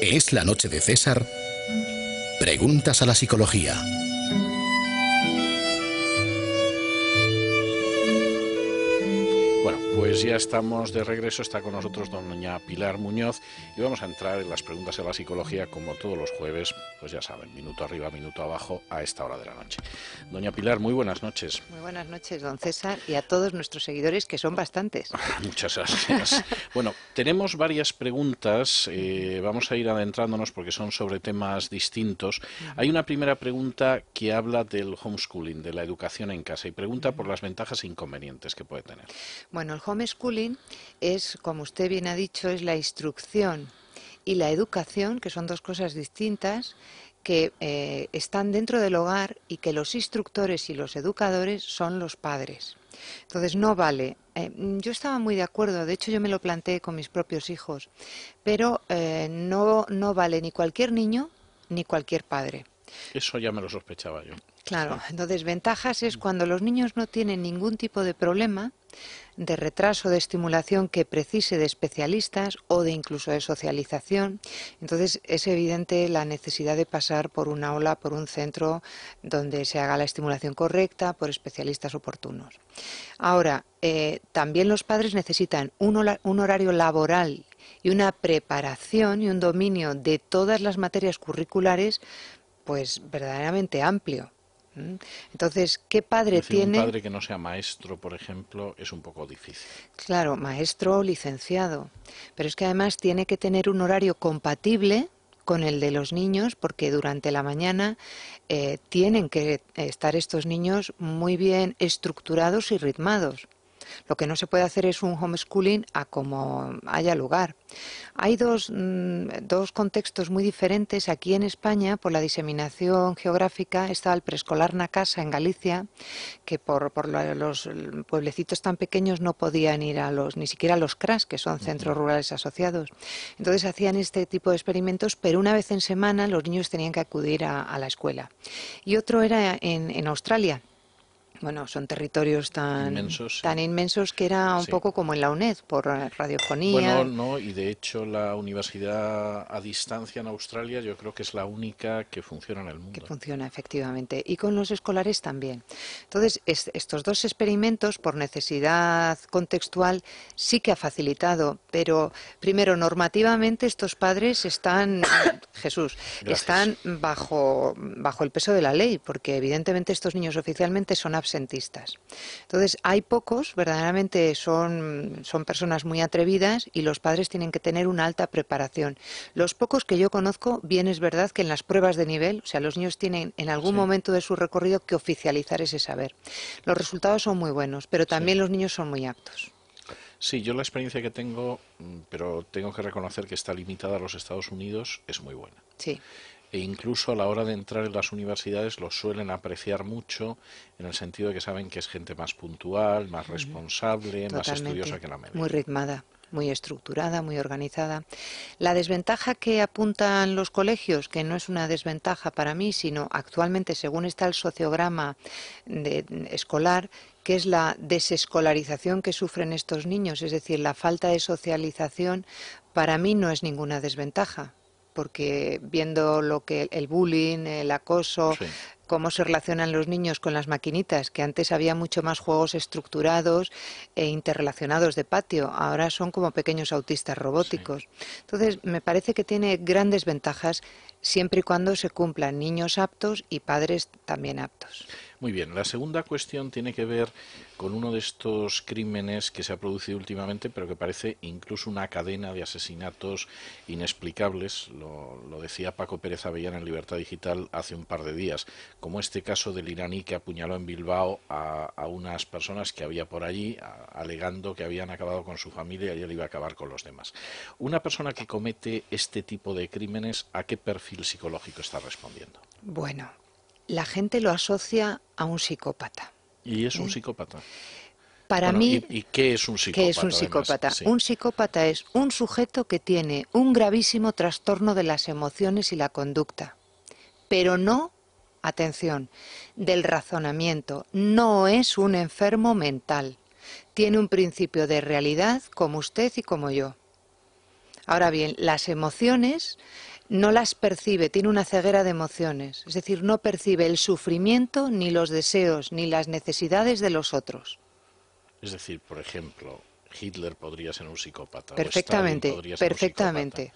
¿Es la noche de César? Preguntas a la psicología. Bueno, pues ya estamos de regreso, está con nosotros doña Pilar Muñoz y vamos a entrar en las preguntas de la psicología como todos los jueves, pues ya saben, minuto arriba, minuto abajo a esta hora de la noche. Doña Pilar, muy buenas noches. Muy buenas noches, don César, y a todos nuestros seguidores que son bastantes. Ah, muchas gracias. bueno, tenemos varias preguntas, eh, vamos a ir adentrándonos porque son sobre temas distintos. Hay una primera pregunta que habla del homeschooling, de la educación en casa y pregunta por las ventajas e inconvenientes que puede tener. Bueno, homeschooling es, como usted bien ha dicho, es la instrucción y la educación, que son dos cosas distintas, que eh, están dentro del hogar y que los instructores y los educadores son los padres. Entonces no vale. Eh, yo estaba muy de acuerdo, de hecho yo me lo planteé con mis propios hijos, pero eh, no, no vale ni cualquier niño ni cualquier padre. Eso ya me lo sospechaba yo. Claro, entonces ventajas es cuando los niños no tienen ningún tipo de problema de retraso de estimulación que precise de especialistas o de incluso de socialización. Entonces es evidente la necesidad de pasar por una aula, por un centro donde se haga la estimulación correcta por especialistas oportunos. Ahora, eh, también los padres necesitan un, un horario laboral y una preparación y un dominio de todas las materias curriculares pues verdaderamente amplio Mm. Entonces, ¿qué padre tiene? Un padre que no sea maestro, por ejemplo, es un poco difícil. Claro, maestro o licenciado. Pero es que además tiene que tener un horario compatible con el de los niños, porque durante la mañana eh, tienen que estar estos niños muy bien estructurados y ritmados. Lo que no se puede hacer es un homeschooling a como haya lugar. Hay dos, mm, contextos muy diferentes. Aquí en España, por la diseminación geográfica, Estaba el preescolar Nacasa en Galicia, que por, por los pueblecitos tan pequeños no podían ir a los, ni siquiera a los CRAS, que son centros rurales asociados. Entonces hacían este tipo de experimentos, pero una vez en semana los niños tenían que acudir a, la escuela. Y otro era en Australia bueno, son territorios tan inmensos, tan inmensos que era un poco como en la UNED, por radiofonía. Bueno, no, y de hecho la universidad a distancia en Australia yo creo que es la única que funciona en el mundo. Que funciona, efectivamente. Y con los escolares también. Entonces, estos dos experimentos, por necesidad contextual, sí que ha facilitado. Pero, primero, normativamente estos padres están, Jesús, están bajo, bajo el peso de la ley, porque evidentemente estos niños oficialmente son entonces, hay pocos, verdaderamente son, son personas muy atrevidas y los padres tienen que tener una alta preparación. Los pocos que yo conozco, bien es verdad que en las pruebas de nivel, o sea, los niños tienen en algún momento de su recorrido que oficializar ese saber. Los resultados son muy buenos, pero también los niños son muy aptos. Sí, yo la experiencia que tengo, mm, pero tengo que reconocer que está limitada a los Estados Unidos, es muy buena. Sí e incluso a la hora de entrar en las universidades los suelen apreciar mucho en el sentido de que saben que es gente más puntual, más responsable, más estudiosa que la media. Muy ritmada muy estructurada, muy organizada. La desventaja que apuntan los colegios, que no es una desventaja para mí, sino actualmente, según está el sociograma de, escolar, que es la desescolarización que sufren estos niños, es decir, la falta de socialización, para mí no es ninguna desventaja porque viendo lo que el bullying, el acoso, cómo se relacionan los niños con las maquinitas, que antes había mucho más juegos estructurados e interrelacionados de patio, ahora son como pequeños autistas robóticos. Entonces, me parece que tiene grandes ventajas siempre y cuando se cumplan niños aptos y padres también aptos. Muy bien, la segunda cuestión tiene que ver con uno de estos crímenes que se ha producido últimamente, pero que parece incluso una cadena de asesinatos inexplicables. Lo, decía Paco Pérez Avellana en Libertad Digital hace un par de días, como este caso del iraní que apuñaló en Bilbao a, unas personas que había por allí, alegando que habían acabado con su familia y él iba a acabar con los demás. Una persona que comete este tipo de crímenes, ¿a qué perfil psicológico está respondiendo? Bueno, la gente lo asocia a un psicópata. ¿Y es un ¿Eh? psicópata? Para mí. ¿y, qué es un psicópata? ¿Qué es un psicópata? Un psicópata es un sujeto que tiene un gravísimo trastorno de las emociones y la conducta, pero no, atención, del razonamiento. No es un enfermo mental. Tiene un principio de realidad como usted y como yo. Ahora bien, las emociones no las percibe, tiene una ceguera de emociones, es decir, no percibe el sufrimiento, ni los deseos, ni las necesidades de los otros. Es decir, por ejemplo, Hitler podría ser un psicópata. Perfectamente, perfectamente.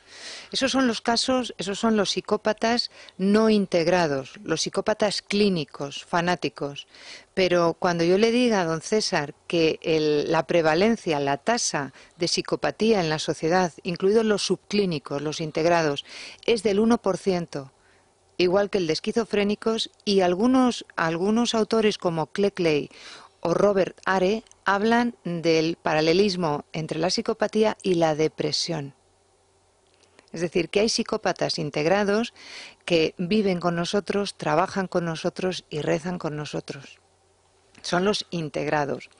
Esos son los casos, esos son los psicópatas no integrados, los psicópatas clínicos, fanáticos. Pero cuando yo le diga a don César que la prevalencia, la tasa de psicopatía en la sociedad, incluidos los subclínicos, los integrados, es del 1%, igual que el de esquizofrénicos, y algunos, algunos autores como Cleckley o Robert Are hablan del paralelismo entre la psicopatía y la depresión. Es decir, que hay psicópatas integrados que viven con nosotros, trabajan con nosotros y rezan con nosotros. Son los integrados.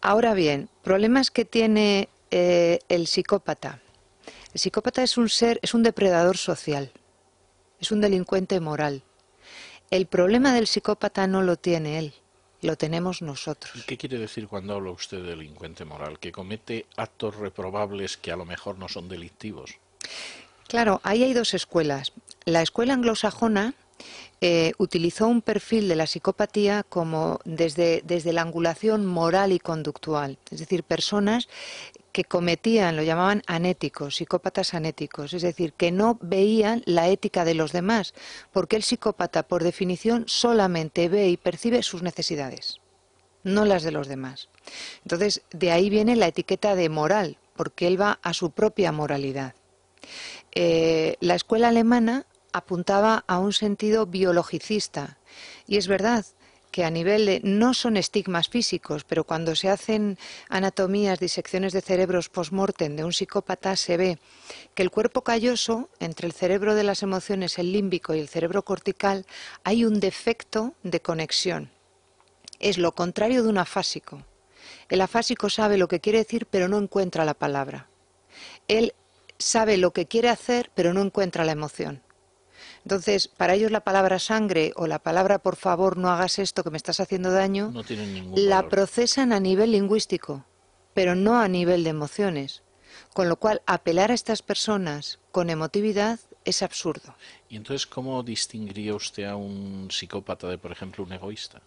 Ahora bien, problemas que tiene eh, el psicópata. El psicópata es un ser, es un depredador social, es un delincuente moral. El problema del psicópata no lo tiene él lo tenemos nosotros. ¿Qué quiere decir cuando habla usted de delincuente moral? ¿Que comete actos reprobables que a lo mejor no son delictivos? Claro, ahí hay dos escuelas. La escuela anglosajona eh, utilizó un perfil de la psicopatía como desde, desde la angulación moral y conductual, es decir, personas que cometían, lo llamaban anéticos, psicópatas anéticos, es decir, que no veían la ética de los demás, porque el psicópata, por definición, solamente ve y percibe sus necesidades, no las de los demás. Entonces, de ahí viene la etiqueta de moral, porque él va a su propia moralidad. Eh, la escuela alemana apuntaba a un sentido biologicista, y es verdad, que a nivel de, no son estigmas físicos, pero cuando se hacen anatomías, disecciones de cerebros post-mortem de un psicópata, se ve que el cuerpo calloso, entre el cerebro de las emociones, el límbico y el cerebro cortical, hay un defecto de conexión. Es lo contrario de un afásico. El afásico sabe lo que quiere decir, pero no encuentra la palabra. Él sabe lo que quiere hacer, pero no encuentra la emoción. Entonces, para ellos la palabra sangre o la palabra por favor no hagas esto que me estás haciendo daño, la procesan a nivel lingüístico, pero no a nivel de emociones. Con lo cual, apelar a estas personas con emotividad es absurdo. ¿Y entonces cómo distinguiría usted a un psicópata de, por ejemplo, un egoísta?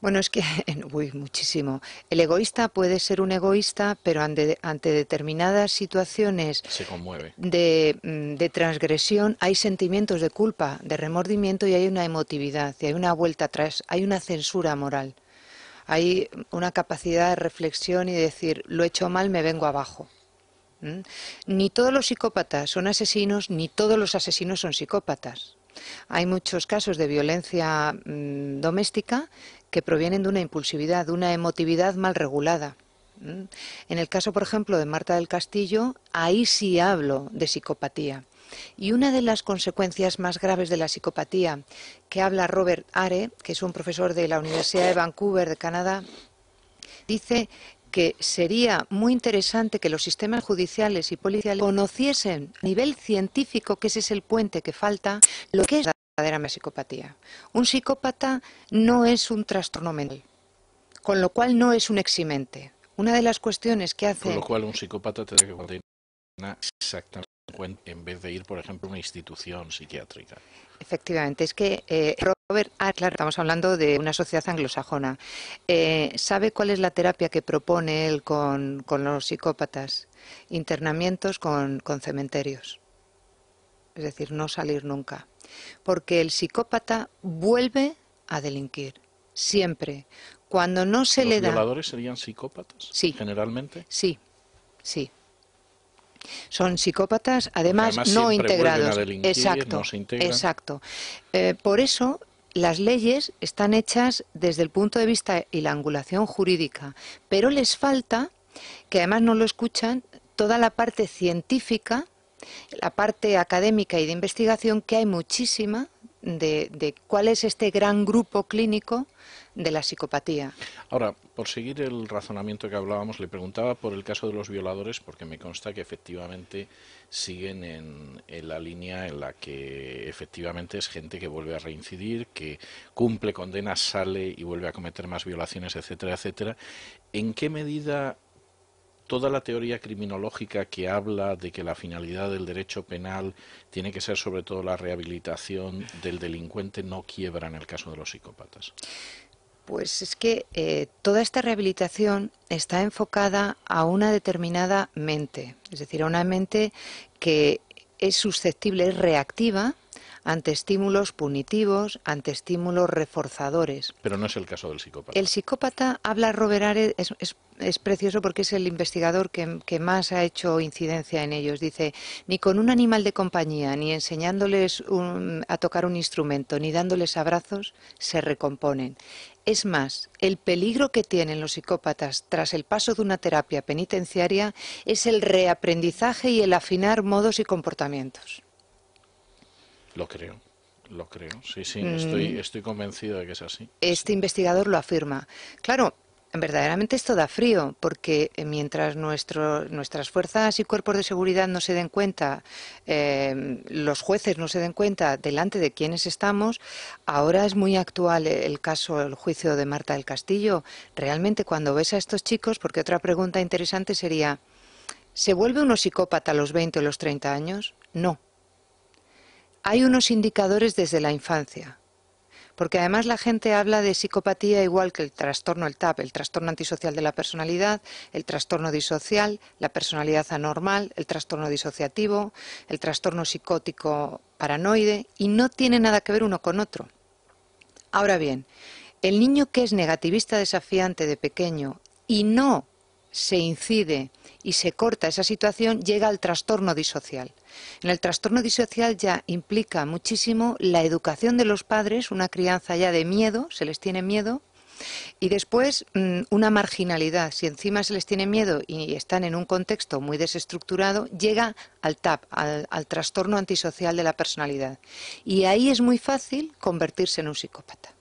Bueno, es que, uy, muchísimo. El egoísta puede ser un egoísta, pero ante, determinadas situaciones mm, De, transgresión hay sentimientos de culpa, de remordimiento y hay una emotividad, hay una vuelta atrás, hay una censura moral, hay una capacidad de reflexión y decir, lo he hecho mal, me vengo abajo. Ni todos los psicópatas son asesinos, ni todos los asesinos son psicópatas. Hay muchos casos de violencia mm, doméstica que provienen de una impulsividad, de una emotividad mal regulada. En el caso, por ejemplo, de Marta del Castillo, ahí sí hablo de psicopatía. Y una de las consecuencias más graves de la psicopatía que habla Robert Are, que es un profesor de la Universidad de Vancouver de Canadá, dice que sería muy interesante que los sistemas judiciales y policiales conociesen a nivel científico, que ese es el puente que falta, lo que es la verdadera psicopatía. Un psicópata no es un trastorno mental, con lo cual no es un eximente. Una de las cuestiones que hace... Con lo cual un psicópata tendrá que exacta exactamente en vez de ir, por ejemplo, a una institución psiquiátrica. Efectivamente, es que eh, ah, claro, estamos hablando de una sociedad anglosajona. Eh, ¿Sabe cuál es la terapia que propone él con, los psicópatas? Internamientos con, cementerios. Es decir, no salir nunca. Porque el psicópata vuelve a delinquir, siempre. Cuando no se le da... ¿Los violadores serían psicópatas? Sí. ¿Generalmente? Sí, sí. Son psicópatas, además, no integrados. exacto, no se exacto. Eh, por eso las leyes están hechas desde el punto de vista y la angulación jurídica, pero les falta, que además no lo escuchan, toda la parte científica, la parte académica y de investigación, que hay muchísima, de, cuál es este gran grupo clínico de la psicopatía. Ahora, por seguir el razonamiento que hablábamos, le preguntaba por el caso de los violadores, porque me consta que efectivamente siguen en, en, la línea en la que efectivamente es gente que vuelve a reincidir, que cumple condenas, sale y vuelve a cometer más violaciones, etcétera, etcétera. ¿En qué medida toda la teoría criminológica que habla de que la finalidad del derecho penal tiene que ser sobre todo la rehabilitación del delincuente no quiebra en el caso de los psicópatas? Pues es que eh, toda esta rehabilitación está enfocada a una determinada mente, es decir, a una mente que es susceptible, es reactiva ante estímulos punitivos, ante estímulos reforzadores. Pero no es el caso del psicópata. El psicópata, habla Robert es, precioso porque es el investigador que, más ha hecho incidencia en ellos. Dice, ni con un animal de compañía, ni enseñándoles a tocar un instrumento, ni dándoles abrazos, se recomponen. Es más, el peligro que tienen los psicópatas tras el paso de una terapia penitenciaria es el reaprendizaje y el afinar modos y comportamientos. Lo creo. Lo creo, sí, sí, mm. estoy, estoy convencido de que es así. Este investigador lo afirma. Claro, verdaderamente esto da frío, porque eh, mientras nuestro, nuestras fuerzas y cuerpos de seguridad no se den cuenta, eh, los jueces no se den cuenta delante de quienes estamos, ahora es muy actual el caso, el juicio de Marta del Castillo. Realmente cuando ves a estos chicos, porque otra pregunta interesante sería, ¿se vuelve uno psicópata a los 20 o los 30 años? No. Hay unos indicadores desde la infancia, porque además la gente habla de psicopatía igual que el trastorno, el TAP, el trastorno antisocial de la personalidad, el trastorno disocial, la personalidad anormal, el trastorno disociativo, el trastorno psicótico paranoide, y no tiene nada que ver uno con otro. Ahora bien, el niño que es negativista desafiante de pequeño y no se incide y se corta esa situación, llega al trastorno disocial. En el trastorno disocial ya implica muchísimo la educación de los padres, una crianza ya de miedo, se les tiene miedo, y después, mm, una marginalidad. Si encima se les tiene miedo y están en un contexto muy desestructurado, llega al TAP, al, al, trastorno antisocial de la personalidad. Y ahí es muy fácil convertirse en un psicópata.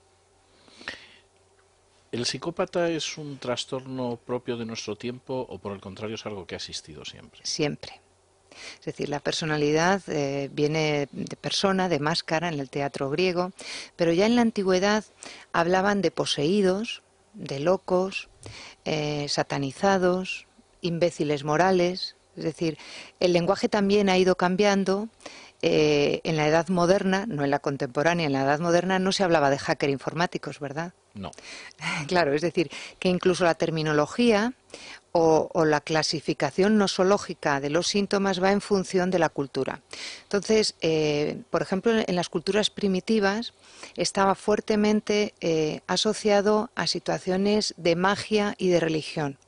¿El psicópata es un trastorno propio de nuestro tiempo o por el contrario es algo que ha existido siempre? Siempre. Es decir, la personalidad eh, viene de persona, de máscara en el teatro griego, pero ya en la antigüedad hablaban de poseídos, de locos, eh, satanizados, imbéciles morales. Es decir, el lenguaje también ha ido cambiando eh, en la edad moderna, no en la contemporánea, en la edad moderna no se hablaba de hacker informáticos, ¿verdad? No. Claro, es decir, que incluso la terminología o, la clasificación nosológica de los síntomas va en función de la cultura. Entonces, eh, por ejemplo, en las culturas primitivas estaba fuertemente eh, asociado a situaciones de magia y de religión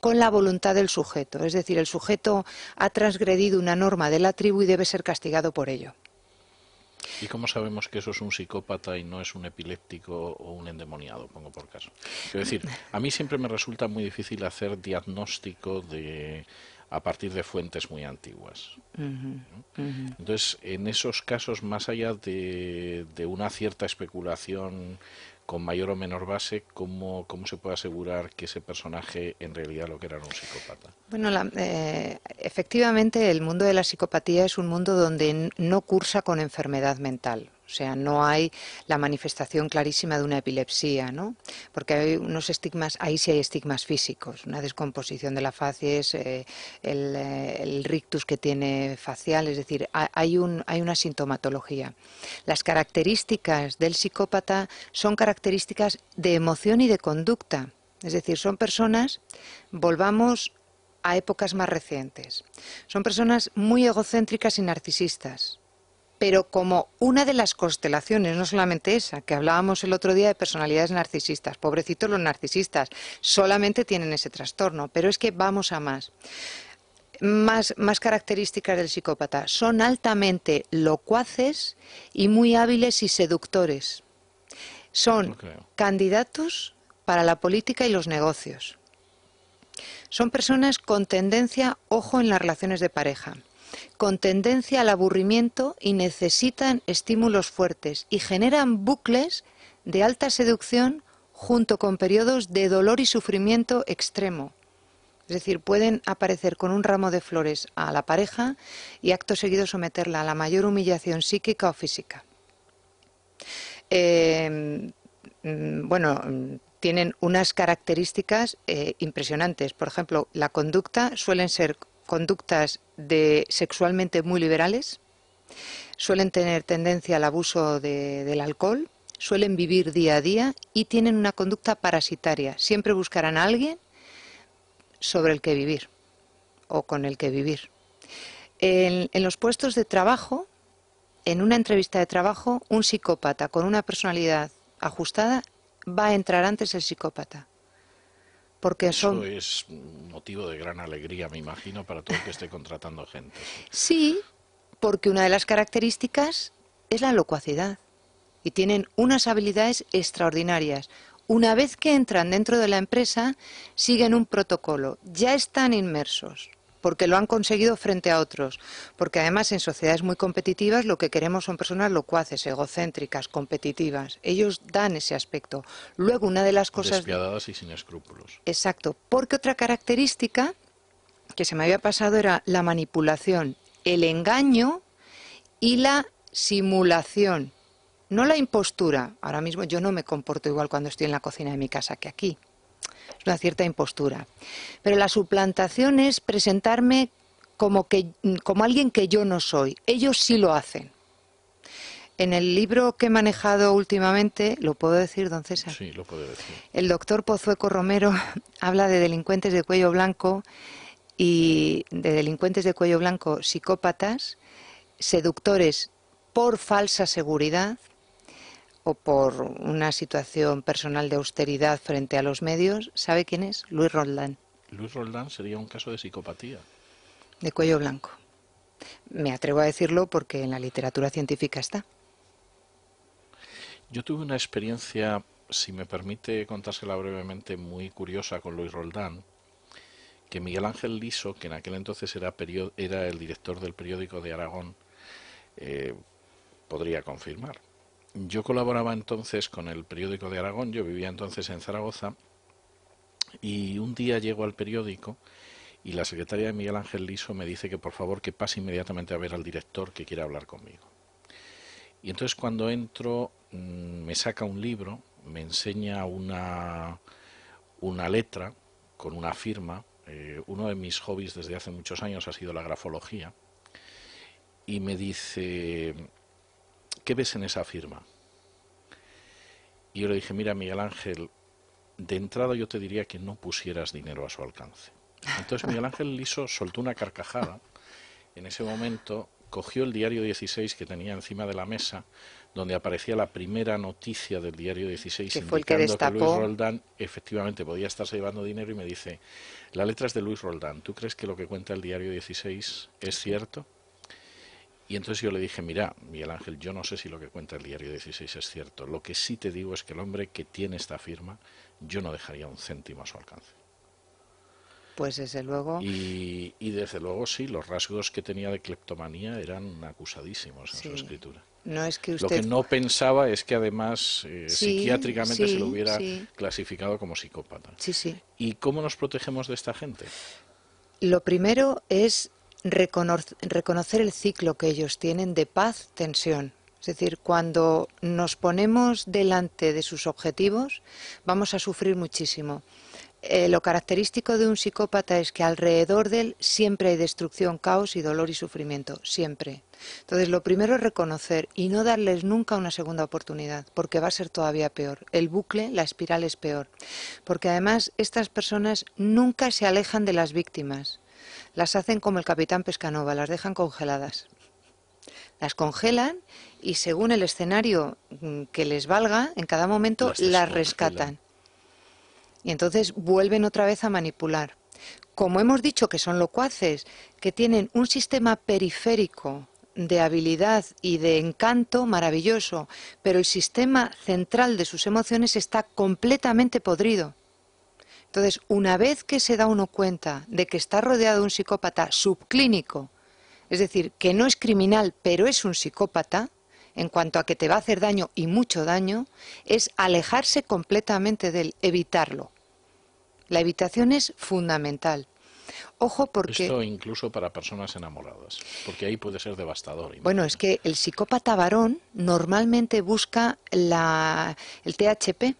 con la voluntad del sujeto. Es decir, el sujeto ha transgredido una norma de la tribu y debe ser castigado por ello. ¿Y cómo sabemos que eso es un psicópata y no es un epiléptico o un endemoniado? Pongo por caso. Es decir, a mí siempre me resulta muy difícil hacer diagnóstico de a partir de fuentes muy antiguas. Entonces, en esos casos, más allá de una cierta especulación con mayor o menor base, ¿cómo, se puede asegurar que ese personaje en realidad lo que era un psicópata? Bueno, eh, efectivamente el mundo de la psicopatía es un mundo donde no cursa con enfermedad mental. O sea, no hay la manifestación clarísima de una epilepsia, ¿no? Porque hay unos estigmas, ahí sí hay estigmas físicos, una descomposición de la facies, eh, eh, el, rictus que tiene facial, es decir, hay una sintomatología. Las características del psicópata son características de emoción y de conducta. Es decir, son personas, volvamos a épocas más recientes, son personas muy egocéntricas y narcisistas pero como una de las constelaciones, no solamente esa, que hablábamos el otro día de personalidades narcisistas, pobrecitos los narcisistas, solamente tienen ese trastorno, pero es que vamos a más. Más, características del psicópata. Son altamente locuaces y muy hábiles y seductores. Son candidatos para la política y los negocios. Son personas con tendencia ojo en las relaciones de pareja con tendencia al aburrimiento y necesitan estímulos fuertes y generan bucles de alta seducción junto con periodos de dolor y sufrimiento extremo. Es decir, pueden aparecer con un ramo de flores a la pareja y acto seguido someterla a la mayor humillación psíquica o física. Em, mm, bueno, tienen unas características eh, impresionantes. Por ejemplo, la conducta suelen ser conductas de sexualmente muy liberales, suelen tener tendencia al abuso del alcohol, suelen vivir día a día y tienen una conducta parasitaria. Siempre buscarán a alguien sobre el que vivir o con el que vivir. En, en los puestos de trabajo, en una entrevista de trabajo, un psicópata con una personalidad ajustada va a entrar antes el psicópata porque Eso es motivo de gran alegría, me imagino, para todo el que esté contratando gente. Sí, porque una de las características es la locuacidad y tienen unas habilidades extraordinarias. Una vez que entran dentro de la empresa, siguen un protocolo, ya están inmersos porque lo han conseguido frente a otros, porque además en sociedades muy competitivas lo que queremos son personas locuaces, egocéntricas, competitivas. Ellos dan ese aspecto. Luego una de las cosas despiadadas y sin escrúpulos. Exacto, porque otra característica que se me había pasado era la manipulación, el engaño y la simulación. No la impostura. Ahora mismo yo no me comporto igual cuando estoy en la cocina de mi casa que aquí una cierta impostura. Pero la suplantación es presentarme como, que, como alguien que yo no soy. Ellos sí lo hacen. En el libro que he manejado últimamente, ¿lo puedo decir, don César? Sí, lo puedo decir. El doctor Pozueco Romero habla de delincuentes de cuello blanco y de delincuentes de cuello blanco psicópatas, seductores por falsa seguridad, o por una situación personal de austeridad frente a los medios, ¿sabe quién es? Luis Roldán. Luis Roldán sería un caso de psicopatía. De cuello blanco. Me atrevo a decirlo porque en la literatura científica está. Yo tuve una experiencia, si me permite contársela brevemente, muy curiosa con Luis Roldán, que Miguel Ángel Liso, que en aquel entonces era, era el director del periódico de Aragón, eh, podría confirmar yo colaboraba entonces con el periódico de Aragón, yo vivía entonces en Zaragoza, y un día llego al periódico y la secretaria de Miguel Ángel Liso me dice que por favor que pase inmediatamente a ver al director que quiere hablar conmigo. Y entonces cuando entro mm, me saca un libro, me enseña una, una letra con una firma. Eh, uno de mis hobbies desde hace muchos años ha sido la grafología. Y me dice, ¿qué ves en esa firma? Y yo le dije, mira, Miguel Ángel, de entrada yo te diría que no pusieras dinero a su alcance. Entonces Miguel Ángel Liso soltó una carcajada. En ese momento cogió el diario 16 que tenía encima de la mesa, donde aparecía la primera noticia del diario 16 indicando fue que, Luis Roldán efectivamente podía estarse llevando dinero y me dice, la letra es de Luis Roldán, ¿tú crees que lo que cuenta el diario 16 es cierto? Y entonces yo le dije, mira, Miguel Ángel, yo no sé si lo que cuenta el diario 16 es cierto. Lo que sí te digo es que el hombre que tiene esta firma, yo no dejaría un céntimo a su alcance. Pues desde luego. Y, desde luego sí, los rasgos que tenía de cleptomanía eran acusadísimos en su escritura. No es que usted... Lo que no pensaba es que además eh, psiquiátricamente se lo hubiera clasificado como psicópata. Sí, sí. ¿Y cómo nos protegemos de esta gente? Lo primero es reconocer el ciclo que ellos tienen de paz, tensión. Es decir, cuando nos ponemos delante de sus objetivos, vamos a sufrir muchísimo. Eh, lo característico de un psicópata es que alrededor de él siempre hay destrucción, caos y dolor y sufrimiento, siempre. Entonces, lo primero es reconocer y no darles nunca una segunda oportunidad, porque va a ser todavía peor. El bucle, la espiral es peor. Porque además estas personas nunca se alejan de las víctimas las hacen como el capitán Pescanova, las dejan congeladas. Las congelan y según el escenario mm, que les valga, en cada momento las, rescatan. Y entonces vuelven otra vez a manipular. Como hemos dicho que son locuaces, que tienen un sistema periférico de habilidad y de encanto maravilloso, pero el sistema central de sus emociones está completamente podrido. Entonces, una vez que se da uno cuenta de que está rodeado de un psicópata subclínico, es decir, que no es criminal, pero es un psicópata, en cuanto a que te va a hacer daño y mucho daño, es alejarse completamente del evitarlo. La evitación es fundamental. Ojo porque... Esto incluso para personas enamoradas, porque ahí puede ser devastador. Bueno, es que el psicópata varón normalmente busca la, el THP,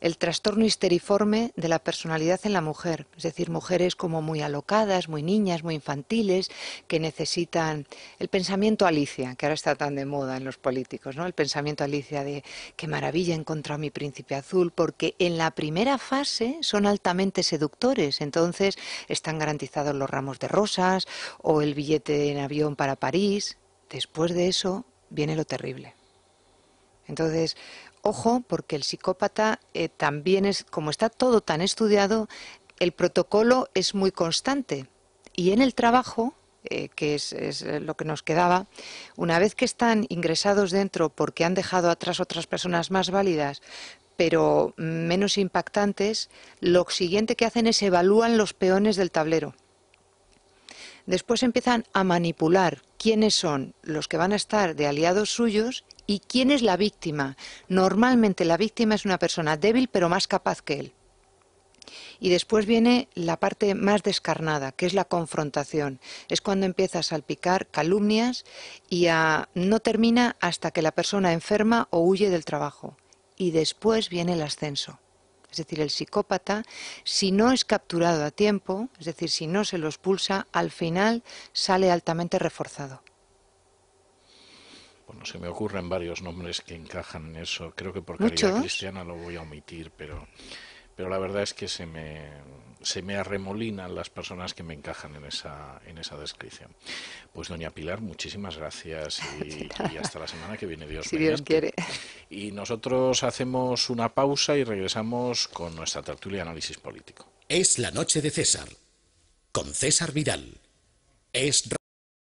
el trastorno histeriforme de la personalidad en la mujer, es decir, mujeres como muy alocadas, muy niñas, muy infantiles, que necesitan el pensamiento Alicia, que ahora está tan de moda en los políticos, ¿no? El pensamiento Alicia de qué maravilla encontró a mi príncipe azul, porque en la primera fase son altamente seductores, entonces están garantizados los ramos de rosas o el billete en avión para París. Después de eso viene lo terrible. Entonces, Ojo, porque el psicópata eh, también es, como está todo tan estudiado, el protocolo es muy constante. Y en el trabajo, eh, que es, es, eh, lo que nos quedaba, una vez que están ingresados dentro porque han dejado atrás otras personas más válidas, pero menos impactantes, lo siguiente que hacen es evalúan los peones del tablero. Después empiezan a manipular quiénes son los que van a estar de aliados suyos ¿Y quién es la víctima? Normalmente la víctima es una persona débil pero más capaz que él. Y después viene la parte más descarnada, que es la confrontación. Es cuando empieza a salpicar calumnias y a, no termina hasta que la persona enferma o huye del trabajo. Y después viene el ascenso. Es decir, el psicópata, si no es capturado a tiempo, es decir, si no se lo expulsa, al final sale altamente reforzado se me ocurren varios nombres que encajan en eso. Creo que por caridad cristiana lo voy a omitir, pero, pero la verdad es que se me, se me arremolinan las personas que me encajan en esa, en esa descripción. Pues doña Pilar, muchísimas gracias y, hasta la semana que viene, Dios si quiere. Y nosotros hacemos una pausa y regresamos con nuestra tertulia de análisis político. Es la noche de César, con César Vidal. Es